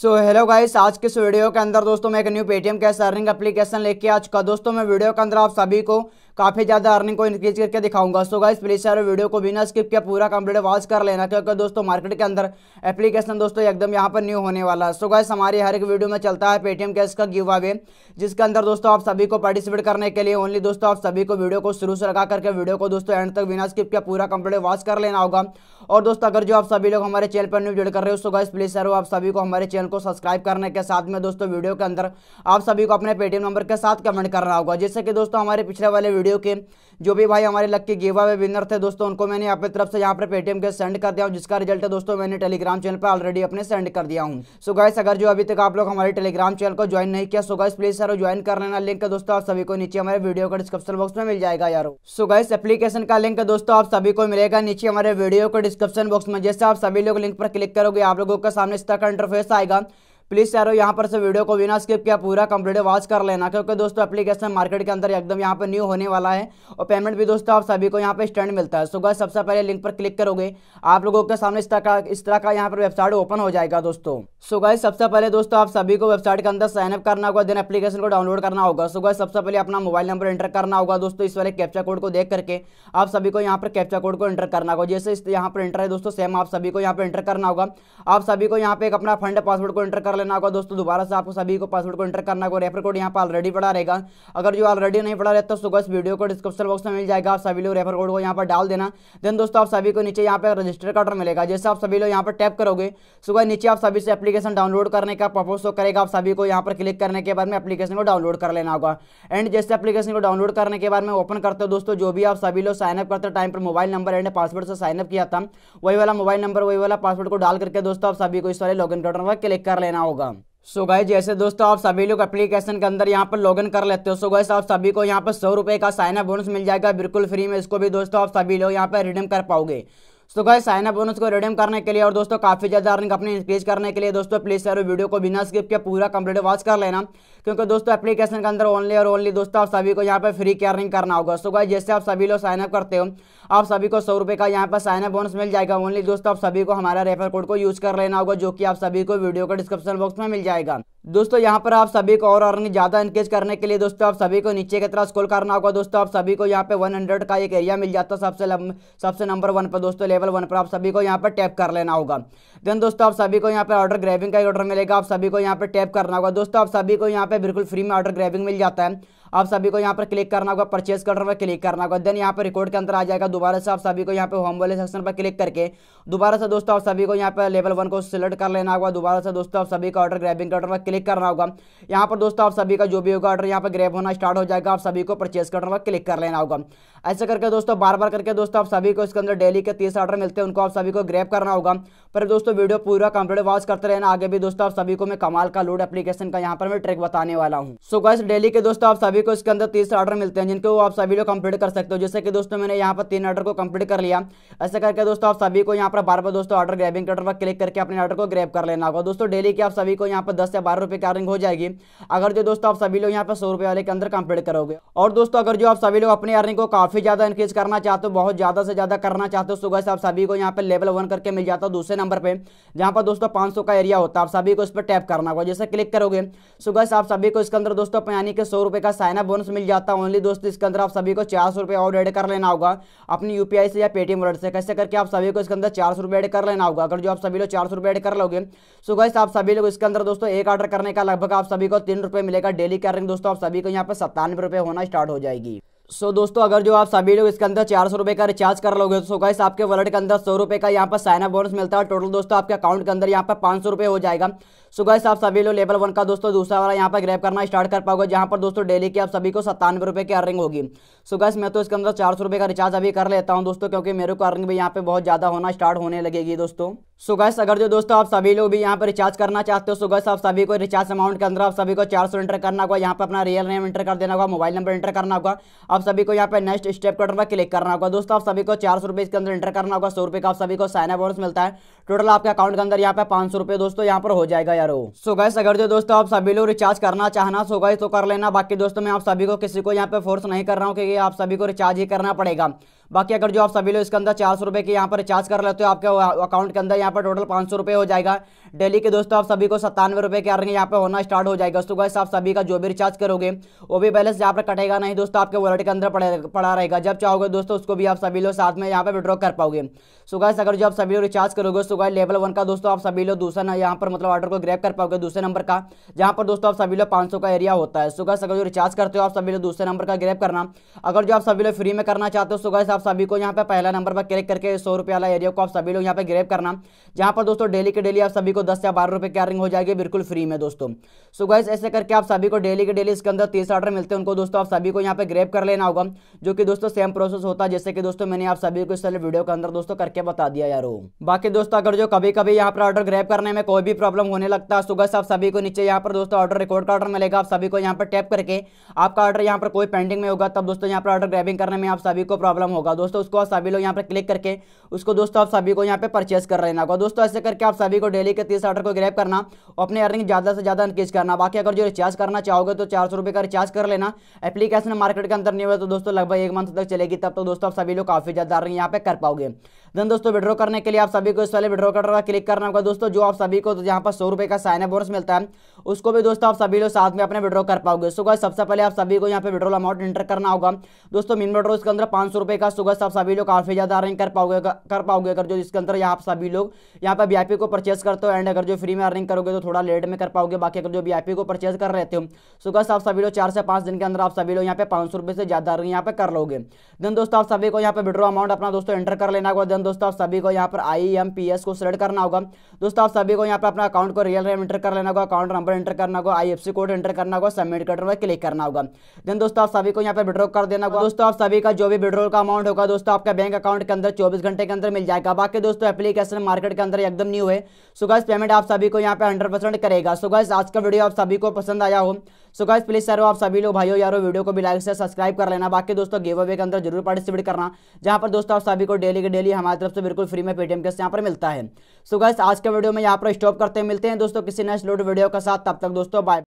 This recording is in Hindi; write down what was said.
सो हेलो गाइस आज के इस वीडियो के अंदर दोस्तों मैं एक new Paytm cash earning application लेके आ चुका दोस्तों मैं वीडियो के अंदर आप सभी को काफ़ी ज़्यादा अर्निंग को इंक्रीज करके दिखाऊंगा so guys please sir video को बिना स्किप किया पूरा कंप्लीट वॉच कर लेना क्योंकि दोस्तों मार्केट के अंदर एप्लीकेशन दोस्तों एकदम यहाँ पर न्यू होने वाला है सो गाइस हमारी हर एक वीडियो में चलता है पेटीएम कैश का गिव अवे जिसके अंदर दोस्तों आप सभी को पार्टिसिपेट करने के लिए ओनली दोस्तों आप सभी को वीडियो को शुरू से लगा करके वीडियो को दोस्तों एंड तक बिना स्किप किया पूरा कंप्लीट वॉच कर लेना होगा और दोस्तों अगर जो आप सभी लोग हमारे चैनल पर न्यू जुड़ कर रहे हो सो गाइस प्लीज सर आप सभी को हमारे चैनल को सब्सक्राइब करने के साथ में दोस्तों वीडियो के अंदर आप सभी को अपने पेटीएम नंबर के साथ कमेंट करना होगा जिससे कि दोस्तों हमारे पिछले वाले वीडियो वीडियो के जो भी भाई हमारे लक के गेवा में विनर थे दोस्तों उनको मैंने अपनी तरफ से यहाँ पर पेटीएम के सेंड कर दिया हूँ जिसका रिजल्ट है दोस्तों मैंने टेलीग्राम चैनल पर ऑलरेडी अपने सेंड कर दिया हूँ सो गाइस अगर जो अभी तक आप लोग हमारे टेलीग्राम चैनल को ज्वाइन नहीं किया so guys please sir join कर लेना लिंक दोस्तों आप सभी को नीचे हमारे वीडियो का डिस्क्रिप्शन बॉक्स में मिल जाएगा यारो सो गाइस एप्लीकेशन का लिंक दोस्तों आप सभी को मिलेगा नीचे हमारे वीडियो को डिस्क्रिप्शन बॉक्स में जैसे आप सभी लोग लिंक पर क्लिक करोगे आप लोगों का सामने इसका इंटरफेस आएगा प्लीज़ यारो यहाँ पर से वीडियो को बिना स्किप किया पूरा कंप्लीट वॉच कर लेना क्योंकि दोस्तों एप्लीकेशन मार्केट के अंदर एकदम यहाँ पर न्यू होने वाला है और पेमेंट भी दोस्तों आप सभी को यहाँ पर स्टैंड मिलता है सुबह सबसे पहले लिंक पर क्लिक करोगे आप लोगों के सामने इस तरह का इस तरह का यहाँ पर वेबसाइट ओपन हो जाएगा दोस्तों सुबह सबसे पहले दोस्तों आप सभी को वेबसाइट के अंदर साइनअप करना होगा देन एप्लीकेशन को डाउनलोड करना होगा सुबह सबसे पहले अपना मोबाइल नंबर एंटर करना होगा दोस्तों इस वाले कैप्चा कोड को देख करके आप सभी को यहाँ पर कैप्चा कोड को एंटर करना होगा जैसे यहाँ पर एंटर है दोस्तों सेम आप सभी को यहाँ पर एंटर करना होगा आप सभी को यहाँ पे अपना फंड पासवर्ड को एंटर कर लेना होगा दोस्तों दोबारा से आपको सभी को पासवर्ड को एंटर करना होगा रेफर कोड यहाँ पर ऑलरेडी पड़ा रहेगा अगर जो ऑलरेडी नहीं पड़ा रहता तो इस वीडियो को डिस्क्रिप्शन बॉक्स में मिल जाएगा आप सभी लोग रेफर कोड को यहाँ पर डाल देना देन दोस्तों आप सभी को नीचे यहाँ पर रजिस्टर का ऑर्डर मिलेगा जैसे आप सभी लोग यहाँ पर टैप करोगे सुबह नीचे आप सभी से एप्लीकेशन डाउनलोड करने का पर्पज तो करेगा आप सभी को यहाँ पर क्लिक करने के बाद में एप्लीकेशन को डाउनलोड कर लेना होगा एंड जैसे एप्लीकेशन को डाउनलोड करने के बाद में ओपन करते हो दोस्तों जो भी आप सभी लोग साइनअप करते टाइम पर मोबाइल नंबर एंड पासवर्ड से साइनअप किया था वही वाला मोबाइल नंबर वही वाला पासवर्ड को डाल करके दोस्तों आप सभी को इस वाले लॉग इन बटन पर क्लिक कर लेना करना होगा सो so गाइज जैसे दोस्तों आप सभी लोग एप्लीकेशन के अंदर यहाँ पर लॉगिन कर लेते हो सो गाइस आप सभी को यहाँ पर सौ रुपये का साइन अप बोनस मिल जाएगा बिल्कुल फ्री में इसको भी दोस्तों आप सभी लोग यहाँ पर रिडीम कर पाओगे तो गए साइन अप बोनस को रिडीम करने के लिए और दोस्तों काफ़ी ज़्यादा अर्निंग अपनी इंक्रीज करने के लिए दोस्तों प्लीज़ सर वीडियो को बिना स्किप के पूरा कंप्लीट वॉच कर लेना क्योंकि दोस्तों एप्लीकेशन के अंदर ओनली और ओनली दोस्तों आप सभी को यहाँ पर फ्री की अर्निंग करना होगा सो गए जैसे आप सभी लोग साइनअप करते हो आप सभी को सौ रुपये का यहाँ पर साइनअप बोनस मिल जाएगा ओनली दोस्तों आप सभी को हमारा रेफर कोड को यूज़ कर लेना होगा जो कि आप सभी को वीडियो का डिस्क्रिप्शन बॉक्स में मिल जाएगा दोस्तों यहाँ पर आप सभी को और अर्निंग ज़्यादा इनक्रीज करने के लिए दोस्तों आप सभी को नीचे की तरह स्कोल करना होगा दोस्तों आप सभी को यहाँ पे वन का एक एरिया मिल जाता है सबसे सबसे नंबर वन पर दोस्तों लेवल वन पर आप सभी को यहाँ पर टैप कर लेना होगा देन दोस्तों आप सभी को यहाँ पे ऑर्डर ग्रैबिंग का ही ऑर्डर मिलेगा आप सभी को यहाँ पे टैप करना होगा दोस्तों आप सभी को यहाँ पे बिल्कुल फ्री में ऑर्डर ग्रैबिंग मिल जाता है आप सभी को यहाँ पर क्लिक करना होगा परचेस का ऑर्डर पर क्लिक करना होगा देन यहाँ पर रिकॉर्ड के अंदर आ जाएगा दोबारा से आप सभी को यहाँ पे होम वाले सेक्शन पर क्लिक करके दोबारा से दोस्तों आप सभी को यहाँ पर लेवल वन को सिलेक्ट कर लेना होगा दोबारा से दोस्तों आप सभी का ऑर्डर ग्रैबिंग का ऑर्डर पर क्लिक करना होगा यहाँ पर दोस्तों आप सभी का जो भी होगा ऑर्डर यहाँ पर ग्रैब होना स्टार्ट हो जाएगा आप सभी को परचेस का ऑर्डर पर क्लिक कर लेना होगा ऐसे करके दोस्तों बार बार करके दोस्तों आप सभी को इसके अंदर डेली के तीस ऑर्डर मिलते हैं उनको आप सभी को ग्रैप करना होगा पर दोस्तों वीडियो पूरा कंप्लीट वॉच करते रहना आगे भी दोस्तों आप सभी को मैं कमाल का लूड एप्लीकेशन का यहाँ पर मैं ट्रैक बताने वाला हूँ सो गैस डेली के दोस्तों आप सभी को इसके अंदर तीस ऑर्डर मिलते हैं जिनको आप सभी लोग कंप्लीट कर सकते हो जैसे कि दोस्तों मैंने यहाँ पर तीन ऑर्डर को कंप्लीट कर लिया ऐसे करके दोस्तों आप सभी को यहाँ पर बार बार दोस्तों ऑर्डर ग्रैबिंग कटर पर क्लिक करके अपने ऑर्डर को ग्रैब कर लेना होगा दोस्तों डेली की आप सभी को यहाँ पर दस से बारह रुपये की अर्निंग हो जाएगी अगर जो दोस्तों आप सभी लोग यहाँ पर सौ रुपये वाले के अंदर कंप्लीट करोगे और दोस्तों अगर जो आप सभी लोग अपनी अर्निंग को काफी ज्यादा इंक्रीज करना चाहते हो बहुत ज्यादा से ज्यादा करना चाहते हो सुबह से आप सभी को यहाँ पर लेवल वन करके मिल जाता है दूसरे नंबर पे जहां पर दोस्तों 500 का एरिया होता है आप सभी को इस पर टैप करना होगा जैसे क्लिक करोगे सो गैस आप सभी को इसके अंदर दोस्तों यानी कि सौ रुपये का साइन अप बोनस मिल जाता है ओनली दोस्तों इसके अंदर आप सभी को चार सौ रुपये और एड कर लेना होगा अपनी यू से या पेटीएम वॉलेट से कैसे करके आप सभी को इसके अंदर चार सौ रुपये ऐड कर लेना होगा अगर जो आप सभी लोग चार सौ रुपये ऐड कर लोगे सो गैस आप सभी लोग इसके अंदर दोस्तों एक ऑर्डर करने का लगभग आप सभी को तीन रुपये मिलेगा डेली कैरिंग दोस्तों आप सभी को यहाँ पर सत्तानवे रुपये होना स्टार्ट हो जाएगी सो so, दोस्तों अगर जो आप सभी लोग इसके अंदर चार सौ रुपये का रिचार्ज कर लोगे तो गाइस आपके वॉलेट के अंदर सौ रुपये का यहाँ पर साइनअप बोनस मिलता है टोटल दोस्तों आपके अकाउंट के अंदर यहाँ पर पाँच सौ रुपये हो जाएगा सो so, गाइस आप सभी लोग लेवल वन का दोस्तों दूसरा वाला यहाँ पर ग्रैप करना स्टार्ट कर पाओगे जहाँ पर दोस्तों डेली की आप सभी को सत्तानवे रुपये की अर्निंग होगी सो गाइस मैं तो इसके अंदर चार सौ रुपये का रिचार्ज अभी कर लेता हूँ दोस्तों क्योंकि मेरे को अर्निंग भी यहाँ पर बहुत ज़्यादा होना स्टार्ट होने लगेगी दोस्तों सो so गैस अगर जो दोस्तों आप सभी लोग भी यहाँ पर रिचार्ज करना चाहते हो सो गैस आप सभी को रिचार्ज अमाउंट के अंदर आप सभी को चार सौ एंटर करना होगा यहाँ पर अपना रियल नेम एंटर कर देना होगा मोबाइल नंबर एंटर करना होगा आप सभी को यहाँ पर नेक्स्ट स्टेप कटर पर क्लिक करना होगा दोस्तों आप सभी को चार सौ इसके अंदर एंटर करना होगा सौ रुपये का आप सभी को साइन बोनस मिलता है टोटल आपके अकाउंट के अंदर यहाँ पर पांच सौ रुपये दोस्तों यहाँ पर हो जाएगा यार सो गैस अगर जो दोस्तों आप सभी लोग रिचार्ज करना चाहना सो गैस तो कर लेना बाकी दोस्तों मैं आप सभी को किसी को यहाँ पर फोर्स नहीं कर रहा हूँ क्योंकि आप सभी को रिचार्ज ही करना पड़ेगा बाकी अगर जो आप सभी लोग इसके अंदर चार सौ रुपये के यहाँ पर रिचार्ज कर लेते हो आपके अकाउंट के अंदर यहाँ पर टोटल पाँच सौ रुपये हो जाएगा डेली के दोस्तों आप सभी को सत्तानवे रुपये के अर्निंग यहाँ पर होना स्टार्ट हो जाएगा उसको गैस आप सभी का जो भी रिचार्ज करोगे वो भी बैलेंस यहाँ पर कटेगा नहीं दोस्तों आपके वॉलेट के अंदर पड़ा रहेगा जब चाहोगे दोस्तों उसको भी आप सभी लोग साथ में यहाँ पर विड्रॉ कर पाओगे सो अगर जो आप सभी लोग रिचार्ज करोगे सो गैस लेवल वन का दोस्तों आप सभी लोग दूसरा यहाँ पर मतलब ऑर्डर को ग्रैप कर पाओगे दूसरे नंबर का जहाँ पर दोस्तों आप सभी लोग पाँच का एरिया होता है सो अगर जो रिचार्ज करते हो आप सभी लोग दूसरे नंबर का ग्रैप करना अगर जो आप सभी लोग फ्री में करना चाहते हो सो गैस आप सभी को यहाँ पे पहला नंबर पर क्लिक करके सौ रुपये वाला एरिया को आप सभी लोग यहाँ पे ग्रेप करना जहाँ पर दोस्तों डेली के डेली आप सभी को दस या बारह रुपये की अर्निंग हो जाएगी बिल्कुल फ्री में दोस्तों सो गाइज ऐसे करके आप सभी को डेली के डेली इसके अंदर तीस ऑर्डर मिलते हैं उनको दोस्तों आप सभी को यहाँ पे ग्रेप कर लेना होगा जो कि दोस्तों सेम प्रोसेस होता है जैसे कि दोस्तों मैंने आप सभी को इस वीडियो के अंदर दोस्तों करके बता दिया यार बाकी दोस्तों अगर जो कभी कभी यहाँ पर ऑर्डर ग्रेप करने में कोई भी प्रॉब्लम होने लगता है सो गाइस आप सभी को नीचे यहाँ पर दोस्तों ऑर्डर रिकॉर्ड का ऑर्डर मिलेगा आप सभी को यहाँ पर टैप करके आपका ऑर्डर यहाँ पर कोई पेंडिंग में होगा तब दोस्तों यहाँ पर ऑर्डर ग्रैबिंग करने में आप सभी को प्रॉब्लम होगा होगा दोस्तों उसको आप सभी लोग यहाँ पर क्लिक करके उसको दोस्तों आप सभी को यहाँ पे परचेस कर लेना होगा दोस्तों ऐसे करके आप सभी को डेली के तीस ऑर्डर को ग्रैप करना और अपनी अर्निंग ज़्यादा से ज़्यादा इंक्रीज करना बाकी अगर जो रिचार्ज करना चाहोगे तो चार सौ का रिचार्ज कर लेना एप्लीकेशन मार्केट के अंदर नहीं हुआ तो दोस्तों लगभग एक मंथ तक चलेगी तब तो दोस्तों आप सभी लोग काफ़ी ज़्यादा अर्निंग यहाँ पे कर पाओगे देन दोस्तों विड्रॉ करने के लिए आप सभी को इस वाले विड्रॉ कटर का क्लिक करना होगा दोस्तों जो आप सभी को तो यहाँ पर सौ का साइन अप बोनस मिलता है उसको भी दोस्तों आप सभी लोग साथ में अपने विड्रॉ कर पाओगे सो सबसे पहले आप सभी को यहाँ पे विड्रॉल अमाउंट इंटर करना होगा दोस्तों मिन विड्रॉ इसके अंदर पांच सौ रुपये का सुगत आप सभी लोग काफ़ी ज़्यादा अर्निंग कर पाओगे कर पाओगे अगर जो इसके अंदर आप सभी लोग यहाँ पर वी को परचेज करते हो एंड अगर जो फ्री में अर्निंग करोगे तो थोड़ा लेट में कर पाओगे बाकी अगर जो वी को परचेज कर रहे हो सुगत आप सभी लोग चार से पाँच दिन के अंदर आप सभी लोग यहाँ पे पाँच से ज़्यादा अर्निंग यहाँ पे कर लोगे दिन दोस्तों आप सभी को यहाँ पर विड्रो अमाउंट अपना दोस्तों एंटर कर लेना होगा दिन दोस्तों आप सभी को यहाँ पर आई एम पी एस को सिलेक्ट करना होगा दोस्तों आप सभी को यहाँ पर अपना अकाउंट को रियल रेम एंटर कर लेना होगा अकाउंट नंबर एंटर करना होगा आईएफसी कोड एंटर करना होगा सबमिट कर क्लिक करना होगा दिन दोस्तों आप सभी को यहाँ पर विड्रॉ कर देना होगा दोस्तों आप सभी का जो भी विड्रॉल का अमाउंट अकाउंट होगा दोस्तों आपका बैंक अकाउंट के अंदर चौबीस घंटे के अंदर मिल जाएगा बाकी दोस्तों एप्लीकेशन मार्केट के अंदर एकदम न्यू है सो पेमेंट आप सभी को यहाँ पे हंड्रेड परसेंट करेगा सो आज का वीडियो आप सभी को पसंद आया हो सो प्लीज सर आप सभी लोग भाइयों यारो वीडियो को भी लाइक से सब्सक्राइब कर लेना बाकी दोस्तों गेव अवे के अंदर जरूर पार्टिसिपेट करना जहाँ पर दोस्तों आप सभी को डेली के डेली हमारी तरफ से बिल्कुल फ्री में पेटीएम कैसे यहाँ पर मिलता है सो आज के वीडियो में यहाँ पर स्टॉप करते मिलते हैं दोस्तों किसी नेक्स्ट लोड वीडियो के साथ तब तक दोस्तों बाय